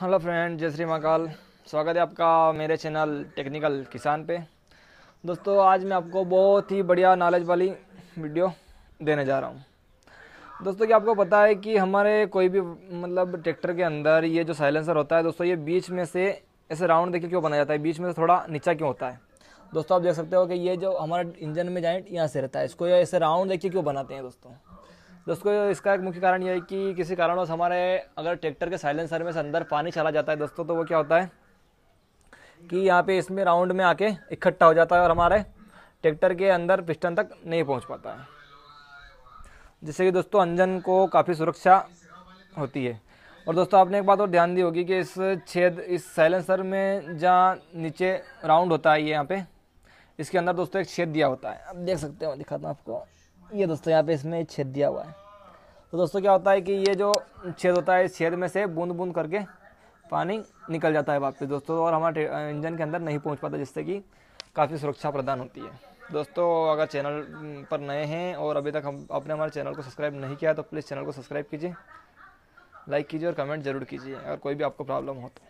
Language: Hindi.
हेलो फ्रेंड जय श्री महाकाल स्वागत है आपका मेरे चैनल टेक्निकल किसान पे दोस्तों आज मैं आपको बहुत ही बढ़िया नॉलेज वाली वीडियो देने जा रहा हूँ दोस्तों क्या आपको पता है कि हमारे कोई भी मतलब ट्रैक्टर के अंदर ये जो साइलेंसर होता है दोस्तों ये बीच में से ऐसे राउंड देखिए क्यों बनाया जाता है बीच में से थोड़ा नीचा क्यों होता है दोस्तों आप देख सकते हो कि ये जो हमारा इंजन में जॉइंट यहाँ से रहता है इसको ऐसे राउंड देखिए क्यों बनाते हैं दोस्तों दोस्तों इसका एक मुख्य कारण यह है कि किसी कारणवश हमारे अगर ट्रैक्टर के साइलेंसर में से अंदर पानी चला जाता है दोस्तों तो वो क्या होता है कि यहाँ पे इसमें राउंड में आके इकट्ठा हो जाता है और हमारे ट्रैक्टर के अंदर पिस्टन तक नहीं पहुँच पाता है जिससे कि दोस्तों अंजन को काफ़ी सुरक्षा होती है और दोस्तों आपने एक बात और ध्यान दी होगी कि इस छेद इस साइलेंसर में जहाँ नीचे राउंड होता है ये यहाँ पे इसके अंदर दोस्तों एक छेद दिया होता है अब देख सकते हो दिखाता हूँ आपको ये दोस्तों यहाँ पे इसमें छेद दिया हुआ है तो दोस्तों क्या होता है कि ये जो छेद होता है इस छेद में से बूंद बूंद करके पानी निकल जाता है वापस दोस्तों और हमारे इंजन के अंदर नहीं पहुँच पाता जिससे कि काफ़ी सुरक्षा प्रदान होती है दोस्तों अगर चैनल पर नए हैं और अभी तक हम अपने हमारे चैनल को सब्सक्राइब नहीं किया तो प्लीज़ चैनल को सब्सक्राइब कीजिए लाइक कीजिए और कमेंट ज़रूर कीजिए अगर कोई भी आपको प्रॉब्लम हो तो